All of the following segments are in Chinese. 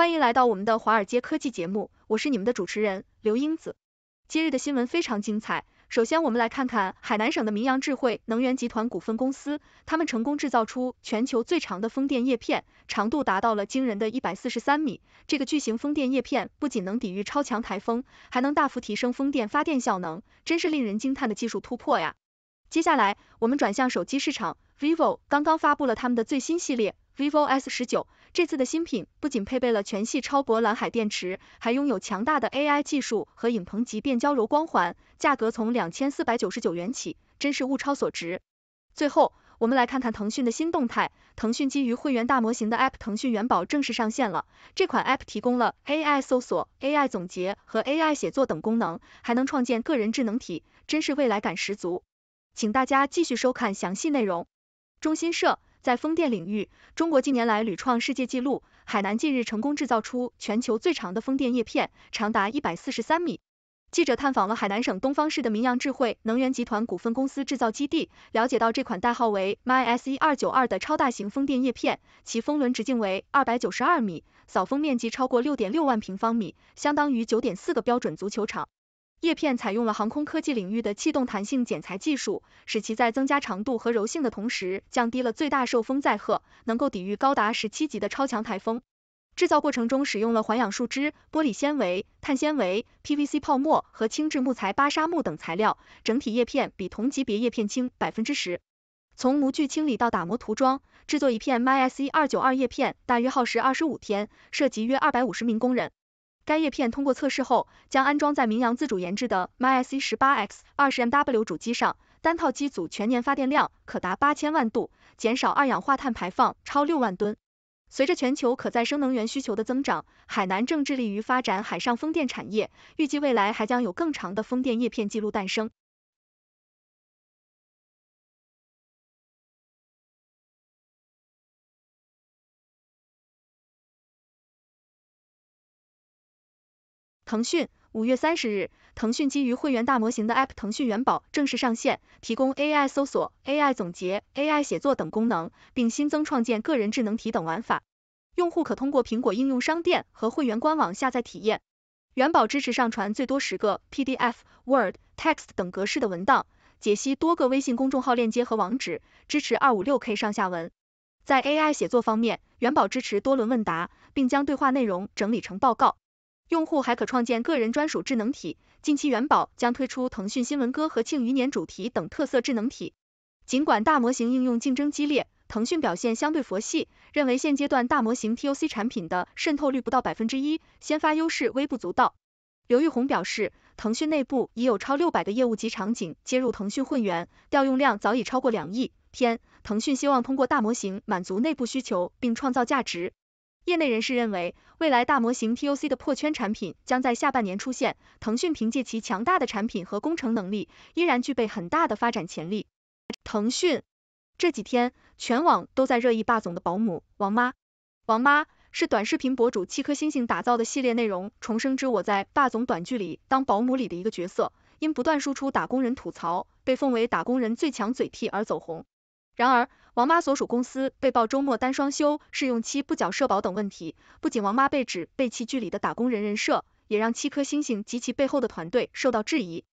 欢迎来到我们的华尔街科技节目，我是你们的主持人刘英子。今日的新闻非常精彩，首先我们来看看海南省的明阳智慧能源集团股份公司，他们成功制造出全球最长的风电叶片，长度达到了惊人的一百四十三米。这个巨型风电叶片不仅能抵御超强台风，还能大幅提升风电发电效能，真是令人惊叹的技术突破呀！接下来我们转向手机市场，vivo 刚刚发布了他们的最新系列 vivo S 十九。这次的新品不仅配备了全系超薄蓝海电池，还拥有强大的 AI 技术和影棚级变焦柔光环，价格从两千四百九十九元起，真是物超所值。最后，我们来看看腾讯的新动态，腾讯基于会员大模型的 App 腾讯元宝正式上线了，这款 App 提供了 AI 搜索、AI 总结和 AI 写作等功能，还能创建个人智能体，真是未来感十足。请大家继续收看详细内容。中新社。在风电领域，中国近年来屡创世界纪录。海南近日成功制造出全球最长的风电叶片，长达一百四十三米。记者探访了海南省东方市的明阳智慧能源集团股份公司制造基地，了解到这款代号为 MYS e 二九二的超大型风电叶片，其风轮直径为二百九十二米，扫风面积超过六点六万平方米，相当于九点四个标准足球场。叶片采用了航空科技领域的气动弹性剪裁技术，使其在增加长度和柔性的同时，降低了最大受风载荷，能够抵御高达十七级的超强台风。制造过程中使用了环氧树脂、玻璃纤维、碳纤维、PVC 泡沫和轻质木材巴沙木等材料，整体叶片比同级别叶片轻百分之十。从模具清理到打磨涂装，制作一片 m i s e 2 9 2叶片大约耗时二十五天，涉及约二百五十名工人。该叶片通过测试后，将安装在明阳自主研制的 MiSE 十八 X 二十 MW 主机上，单套机组全年发电量可达八千万度，减少二氧化碳排放超六万吨。随着全球可再生能源需求的增长，海南正致力于发展海上风电产业，预计未来还将有更长的风电叶片记录诞生。腾讯，五月三十日，腾讯基于会员大模型的 App 腾讯元宝正式上线，提供 AI 搜索、AI 总结、AI 写作等功能，并新增创建个人智能体等玩法。用户可通过苹果应用商店和会员官网下载体验。元宝支持上传最多十个 PDF、Word、Text 等格式的文档，解析多个微信公众号链接和网址，支持二五六 K 上下文。在 AI 写作方面，元宝支持多轮问答，并将对话内容整理成报告。用户还可创建个人专属智能体。近期，元宝将推出腾讯新闻歌和庆余年主题等特色智能体。尽管大模型应用竞争激烈，腾讯表现相对佛系，认为现阶段大模型 T O C 产品的渗透率不到百分之一，先发优势微不足道。刘玉红表示，腾讯内部已有超六百个业务及场景接入腾讯混元，调用量早已超过两亿。天，腾讯希望通过大模型满足内部需求，并创造价值。业内人士认为，未来大模型 T O C 的破圈产品将在下半年出现。腾讯凭借其强大的产品和工程能力，依然具备很大的发展潜力。腾讯这几天，全网都在热议霸总的保姆王妈。王妈是短视频博主七颗星星打造的系列内容《重生之我在霸总短剧里当保姆》里的一个角色，因不断输出打工人吐槽，被奉为打工人最强嘴替而走红。然而，王妈所属公司被曝周末单双休、试用期不缴社保等问题，不仅王妈被指背弃剧里的打工人人设，也让七颗星星及其背后的团队受到质疑。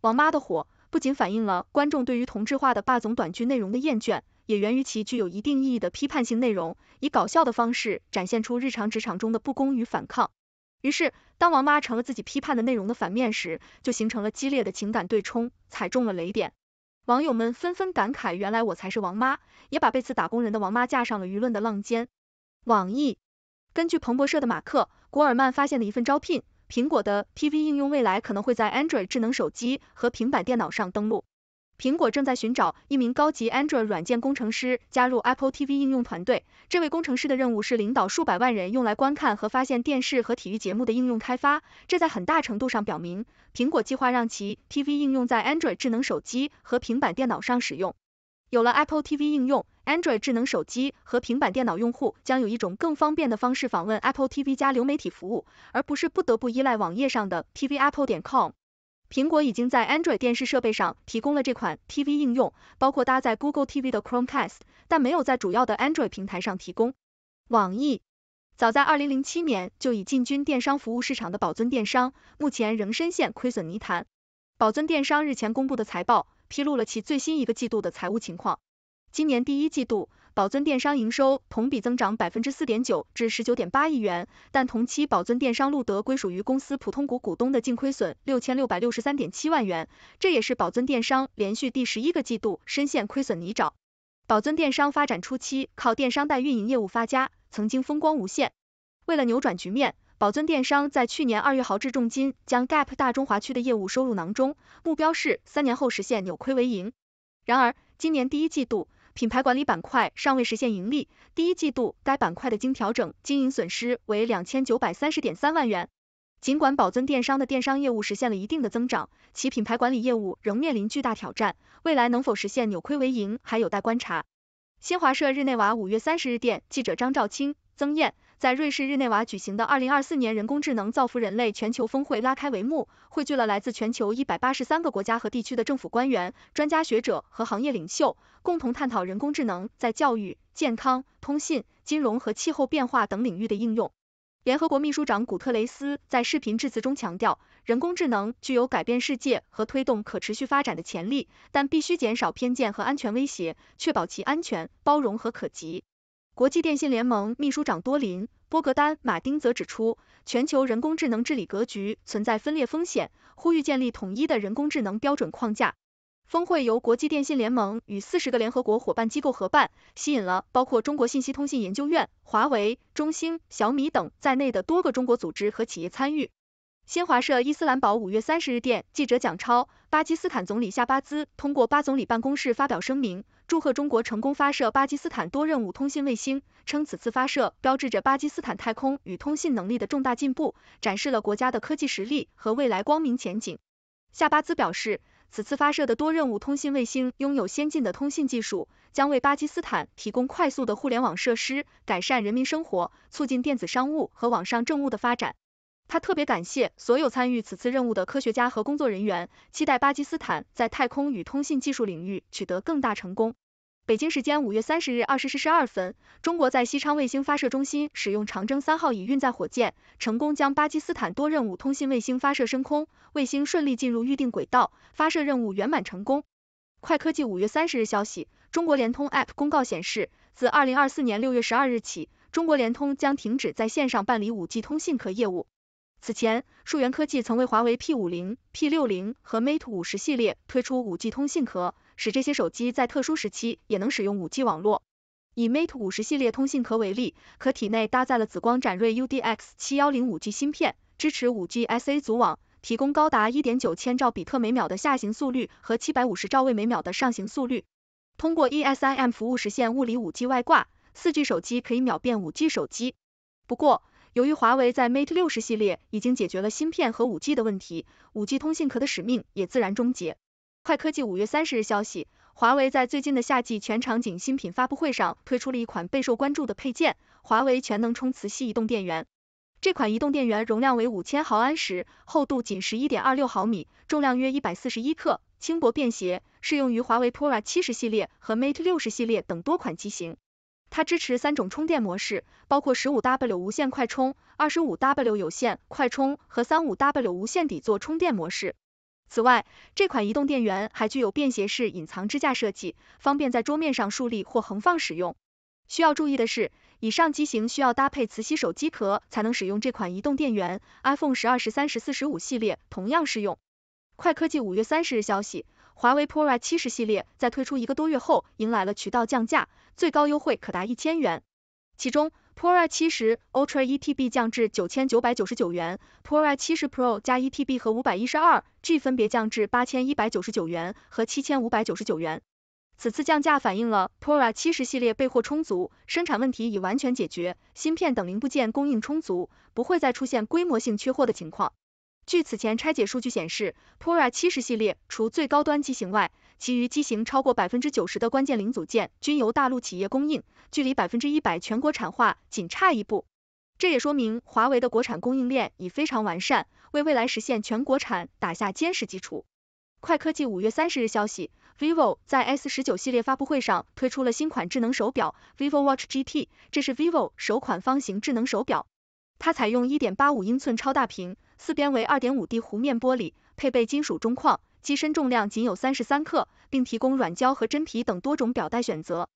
王妈的火，不仅反映了观众对于同质化的霸总短剧内容的厌倦，也源于其具有一定意义的批判性内容，以搞笑的方式展现出日常职场中的不公与反抗。于是，当王妈成了自己批判的内容的反面时，就形成了激烈的情感对冲，踩中了雷点。网友们纷纷感慨：“原来我才是王妈”，也把被此打工人的王妈架上了舆论的浪尖。网易根据彭博社的马克古尔曼发现的一份招聘，苹果的 TV 应用未来可能会在 Android 智能手机和平板电脑上登录。苹果正在寻找一名高级 Android 软件工程师加入 Apple TV 应用团队。这位工程师的任务是领导数百万人用来观看和发现电视和体育节目的应用开发。这在很大程度上表明，苹果计划让其 TV 应用在 Android 智能手机和平板电脑上使用。有了 Apple TV 应用，Android 智能手机和平板电脑用户将有一种更方便的方式访问 Apple TV 加流媒体服务，而不是不得不依赖网页上的 TV Apple 点 com。苹果已经在 Android 电视设备上提供了这款 TV 应用，包括搭载 Google TV 的 Chromecast，但没有在主要的 Android 平台上提供。网易早在2007年就已进军电商服务市场的宝尊电商，目前仍深陷亏损泥潭。宝尊电商日前公布的财报，披露了其最新一个季度的财务情况。今年第一季度宝尊电商营收同比增长百分之四点九，至十九点八亿元，但同期宝尊电商录得归属于公司普通股股东的净亏损六千六百六十三点七万元，这也是宝尊电商连续第十一个季度深陷亏损泥沼。宝尊电商发展初期靠电商代运营业务发家，曾经风光无限。为了扭转局面，宝尊电商在去年二月豪掷重金将 GAP 大中华区的业务收入囊中，目标是三年后实现扭亏为盈。然而，今年第一季度。品牌管理板块尚未实现盈利，第一季度该板块的经调整经营损失为两千九百三十点三万元。尽管宝尊电商的电商业务实现了一定的增长，其品牌管理业务仍面临巨大挑战，未来能否实现扭亏为盈还有待观察。新华社日内瓦五月三十日电，记者张兆清、曾艳。在瑞士日内瓦举行的二零二四年人工智能造福人类全球峰会拉开帷幕，汇聚了来自全球一百八十三个国家和地区的政府官员、专家学者和行业领袖，共同探讨人工智能在教育、健康、通信、金融和气候变化等领域的应用。联合国秘书长古特雷斯在视频致辞中强调，人工智能具有改变世界和推动可持续发展的潜力，但必须减少偏见和安全威胁，确保其安全、包容和可及。国际电信联盟秘书长多林·波格丹·马丁则指出，全球人工智能治理格局存在分裂风险，呼吁建立统一的人工智能标准框架。峰会由国际电信联盟与四十个联合国伙伴机构合办，吸引了包括中国信息通信研究院、华为、中兴、小米等在内的多个中国组织和企业参与。新华社伊斯兰堡五月三十日电，记者蒋超。巴基斯坦总理夏巴兹通过巴总理办公室发表声明。祝贺中国成功发射巴基斯坦多任务通信卫星，称此次发射标志着巴基斯坦太空与通信能力的重大进步，展示了国家的科技实力和未来光明前景。夏巴兹表示，此次发射的多任务通信卫星拥有先进的通信技术，将为巴基斯坦提供快速的互联网设施，改善人民生活，促进电子商务和网上政务的发展。他特别感谢所有参与此次任务的科学家和工作人员，期待巴基斯坦在太空与通信技术领域取得更大成功。北京时间五月三十日二十时十二分，中国在西昌卫星发射中心使用长征三号乙运载火箭，成功将巴基斯坦多任务通信卫星发射升空，卫星顺利进入预定轨道，发射任务圆满成功。快科技五月三十日消息，中国联通 App 公告显示，自二零二四年六月十二日起，中国联通将停止在线上办理五 G 通信可业务。此前，数源科技曾为华为 P 五零、P 六零和 Mate 五十系列推出五 G 通信壳，使这些手机在特殊时期也能使用五 G 网络。以 Mate 五十系列通信壳为例，壳体内搭载了紫光展锐 UDX 七幺零五 G 芯片，支持五 G SA 组网，提供高达一点九千兆比特每秒的下行速率和七百五十兆位每秒的上行速率。通过 eSIM 服务实现物理五 G 外挂，四 G 手机可以秒变五 G 手机。不过，由于华为在 Mate 六十系列已经解决了芯片和五 G 的问题，五 G 通信壳的使命也自然终结。快科技五月三十日消息，华为在最近的夏季全场景新品发布会上，推出了一款备受关注的配件——华为全能充磁吸移动电源。这款移动电源容量为五千毫安时，厚度仅十一点二六毫米，重量约一百四十一克，轻薄便携，适用于华为 p r a 七十系列和 Mate 六十系列等多款机型。它支持三种充电模式，包括十五 W 无线快充、二十五 W 有线快充和三五 W 无线底座充电模式。此外，这款移动电源还具有便携式隐藏支架设计，方便在桌面上竖立或横放使用。需要注意的是，以上机型需要搭配磁吸手机壳才能使用这款移动电源，iPhone 十二、十三、十四、十五系列同样适用。快科技五月三十日消息。华为 p r a 七十系列在推出一个多月后，迎来了渠道降价，最高优惠可达一千元。其中 p r a 七十 Ultra eTb 降至九千九百九十九元 p r a 七十 Pro 加 eTb 和五百一十二 G 分别降至八千一百九十九元和七千五百九十九元。此次降价反映了 p r a 七十系列备货充足，生产问题已完全解决，芯片等零部件供应充足，不会再出现规模性缺货的情况。据此前拆解数据显示，Pura 七十系列除最高端机型外，其余机型超过百分之九十的关键零组件均由大陆企业供应，距离百分之一百全国产化仅差一步。这也说明华为的国产供应链已非常完善，为未来实现全国产打下坚实基础。快科技五月三十日消息，vivo 在 S 十九系列发布会上推出了新款智能手表 vivo Watch GT，这是 vivo 首款方形智能手表，它采用一点八五英寸超大屏。四边为二点五 D 弧面玻璃，配备金属中框，机身重量仅有三十三克，并提供软胶和真皮等多种表带选择。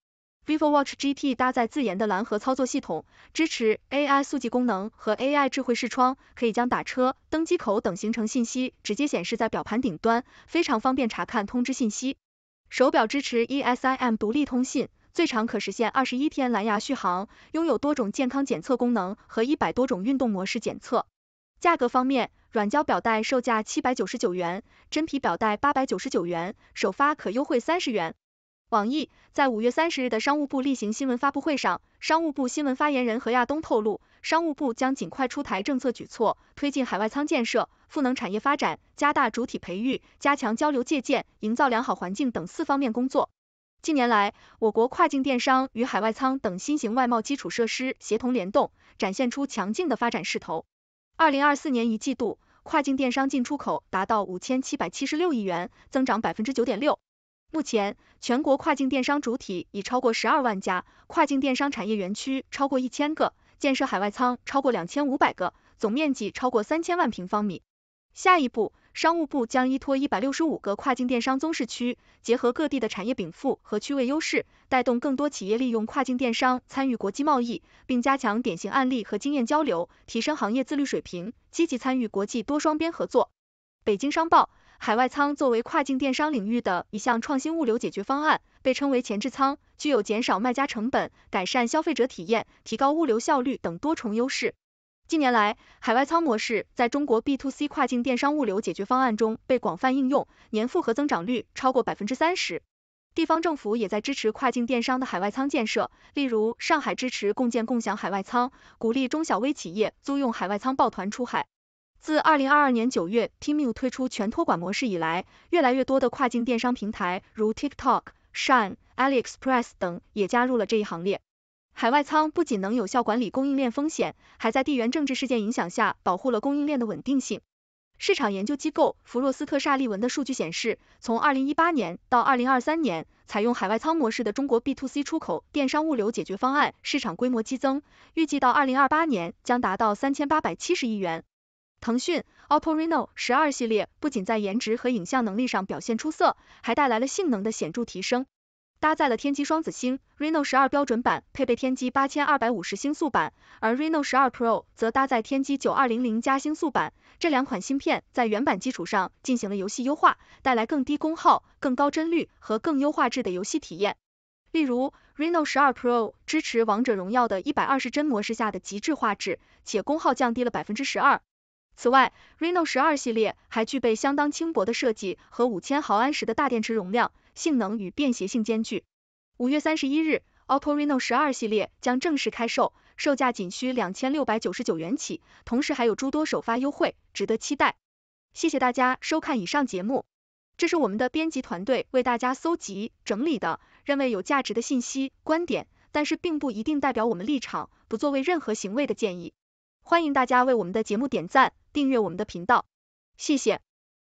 Vivo Watch GT 搭载自研的蓝盒操作系统，支持 AI 速记功能和 AI 智慧视窗，可以将打车、登机口等行程信息直接显示在表盘顶端，非常方便查看通知信息。手表支持 eSIM 独立通信，最长可实现二十一天蓝牙续航，拥有多种健康检测功能和一百多种运动模式检测。价格方面，软胶表带售价七百九十九元，真皮表带八百九十九元，首发可优惠三十元。网易在五月三十日的商务部例行新闻发布会上，商务部新闻发言人何亚东透露，商务部将尽快出台政策举措，推进海外仓建设，赋能产业发展，加大主体培育，加强交流借鉴，营造良好环境等四方面工作。近年来，我国跨境电商与海外仓等新型外贸基础设施协同联动，展现出强劲的发展势头。二零二四年一季度，跨境电商进出口达到五千七百七十六亿元，增长百分之九点六。目前，全国跨境电商主体已超过十二万家，跨境电商产业园区超过一千个，建设海外仓超过两千五百个，总面积超过三千万平方米。下一步。商务部将依托一百六十五个跨境电商综试区，结合各地的产业禀赋和区位优势，带动更多企业利用跨境电商参与国际贸易，并加强典型案例和经验交流，提升行业自律水平，积极参与国际多双边合作。北京商报，海外仓作为跨境电商领域的一项创新物流解决方案，被称为前置仓，具有减少卖家成本、改善消费者体验、提高物流效率等多重优势。近年来，海外仓模式在中国 B to C 跨境电商物流解决方案中被广泛应用，年复合增长率超过百分之三十。地方政府也在支持跨境电商的海外仓建设，例如上海支持共建共享海外仓，鼓励中小微企业租用海外仓抱团出海。自二零二二年九月，T i M U 推出全托管模式以来，越来越多的跨境电商平台，如 TikTok、Shine、AliExpress 等，也加入了这一行列。海外仓不仅能有效管理供应链风险，还在地缘政治事件影响下保护了供应链的稳定性。市场研究机构弗洛斯特沙利文的数据显示，从二零一八年到二零二三年，采用海外仓模式的中国 B to C 出口电商物流解决方案市场规模激增，预计到二零二八年将达到三千八百七十亿元。腾讯、OPPO Reno 十二系列不仅在颜值和影像能力上表现出色，还带来了性能的显著提升。搭载了天玑双子星 Reno 十二标准版配备天玑八千二百五十星速版，而 Reno 十二 Pro 则搭载天玑九二零零加星速版。这两款芯片在原版基础上进行了游戏优化，带来更低功耗、更高帧率和更优画质的游戏体验。例如，Reno 十二 Pro 支持王者荣耀的一百二十帧模式下的极致画质，且功耗降低了百分之十二。此外，Reno 十二系列还具备相当轻薄的设计和五千毫安时的大电池容量。性能与便携性兼具。五月三十一日，OPPO Reno 十二系列将正式开售，售价仅需两千六百九十九元起，同时还有诸多首发优惠，值得期待。谢谢大家收看以上节目，这是我们的编辑团队为大家搜集整理的，认为有价值的信息、观点，但是并不一定代表我们立场，不作为任何行为的建议。欢迎大家为我们的节目点赞、订阅我们的频道，谢谢。